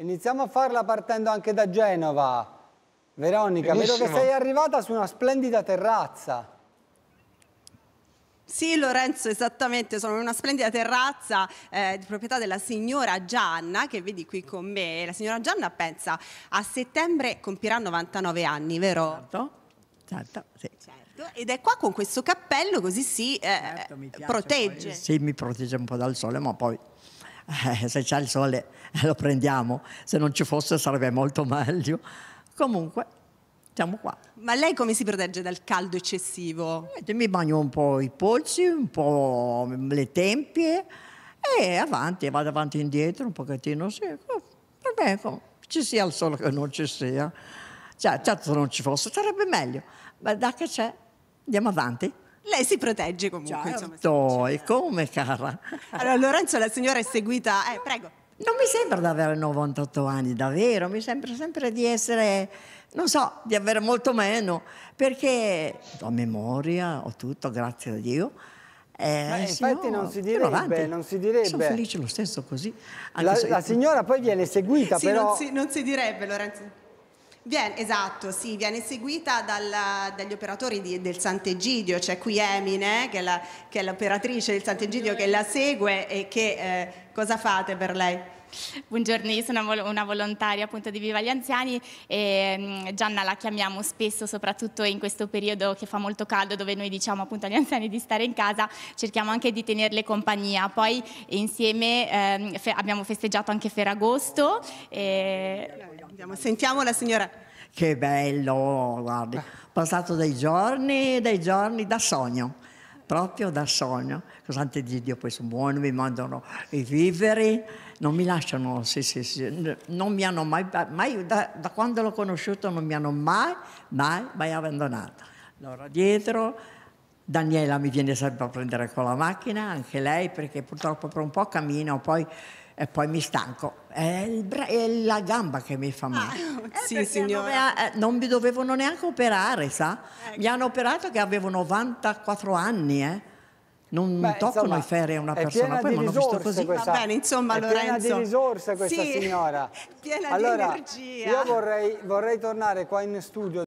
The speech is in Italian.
Iniziamo a farla partendo anche da Genova. Veronica, Benissimo. vedo che sei arrivata su una splendida terrazza. Sì Lorenzo, esattamente, sono in una splendida terrazza eh, di proprietà della signora Gianna che vedi qui con me. La signora Gianna pensa a settembre compirà 99 anni, vero? Certo, certo, sì. certo. Ed è qua con questo cappello così si eh, certo, protegge. Poi, sì, mi protegge un po' dal sole, ma poi eh, se c'è il sole eh, lo prendiamo, se non ci fosse sarebbe molto meglio. Comunque, siamo qua. Ma lei come si protegge dal caldo eccessivo? Mi bagno un po' i polsi, un po' le tempie e avanti, vado avanti e indietro un pochettino, sì. Per me, ci sia il sole che non ci sia. Cioè, certo se non ci fosse sarebbe meglio, ma da che c'è andiamo avanti. Lei si protegge comunque. Certo, insomma, e come cara? Allora Lorenzo, la signora è seguita... Eh, prego. Non mi sembra di avere 98 anni, davvero, mi sembra sempre di essere, non so, di avere molto meno, perché ho memoria, ho tutto, grazie a Dio. Eh, infatti no, non si direbbe, non si direbbe. Sono felice lo stesso così. La, la signora poi viene seguita, sì, però... Non si, non si direbbe, Lorenzo. Viene, esatto, sì, viene seguita dalla, dagli operatori di, del Sant'Egidio, c'è cioè qui Emine che è l'operatrice del Sant'Egidio che la segue e che eh, cosa fate per lei? Buongiorno, io sono una volontaria appunto di Viva gli Anziani e mm, Gianna la chiamiamo spesso, soprattutto in questo periodo che fa molto caldo dove noi diciamo appunto agli anziani di stare in casa, cerchiamo anche di tenerle compagnia. Poi insieme eh, abbiamo festeggiato anche Ferragosto. E... Sentiamo la signora. Che bello, guardi, ho passato dei giorni, dei giorni da sogno proprio da sogno. Cos'ante di Dio, poi sono buono, mi mandano i viveri, non mi lasciano, sì, sì, sì, non mi hanno mai, mai da, da quando l'ho conosciuto non mi hanno mai, mai, mai abbandonato. Allora, dietro, Daniela mi viene sempre a prendere con la macchina, anche lei, perché purtroppo per un po' cammino, poi e poi mi stanco. È, bra- è la gamba che mi fa male. Ah, eh, sì, signora. Dove, eh, non mi dovevano neanche operare, sa? Ecco. Mi hanno operato che avevo 94 anni, eh. Non Beh, toccano insomma, i ferri a una persona, poi mi hanno visto così. Questa, Va bene, insomma, è Lorenzo. piena di risorse questa sì, signora. piena allora, di energia. Io vorrei, vorrei tornare qua in studio.